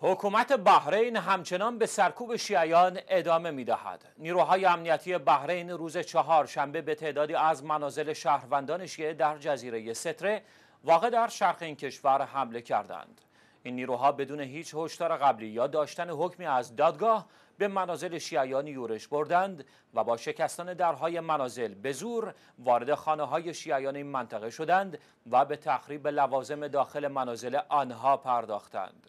حکومت بحرین همچنان به سرکوب شیعیان ادامه می دهد. نیروهای امنیتی بحرین روز چهارشنبه به تعدادی از منازل شهروندان شیعه در جزیره ستره واقع در شرق این کشور حمله کردند. این نیروها بدون هیچ هشدار قبلی یا داشتن حکمی از دادگاه به منازل شیعیان یورش بردند و با شکستن درهای منازل به زور وارد خانه های شیعیان این منطقه شدند و به تخریب لوازم داخل منازل آنها پرداختند.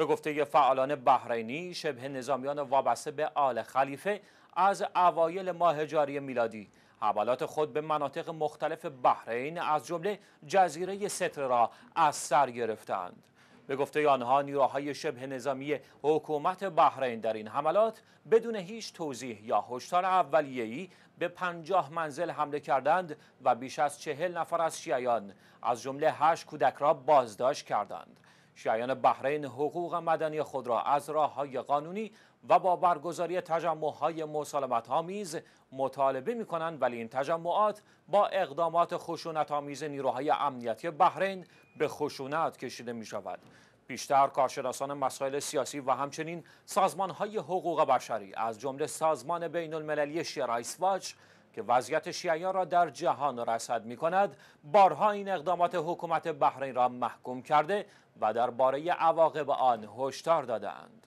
به گفته فعالان بحرینی شبه نظامیان وابسته به آل خلیفه از اوایل ماه جاری میلادی حملات خود به مناطق مختلف بحرین از جمله جزیره ستر را از سر گرفتند به گفته آنها نیروهای شبه نظامی حکومت بحرین در این حملات بدون هیچ توضیح یا هشدار اولیه‌ای به پنجاه منزل حمله کردند و بیش از چهل نفر از شیعیان از جمله هشت کودک را بازداشت کردند شیعان بحرین حقوق مدنی خود را از راه های قانونی و با برگزاری تجمع های مسالمت ها میز مطالبه می کنند ولی این تجمعات با اقدامات خشونت آمیز نیروهای امنیتی بحرین به خشونت کشیده می شود. بیشتر کارشناسان مسائل سیاسی و همچنین سازمان های حقوق بشری از جمله سازمان بین المللی رایسواچ که وضعیت شیعیان را در جهان رصد می کند بارها این اقدامات حکومت بحرین را محکوم کرده و درباره عواقب آن هشدار دادند.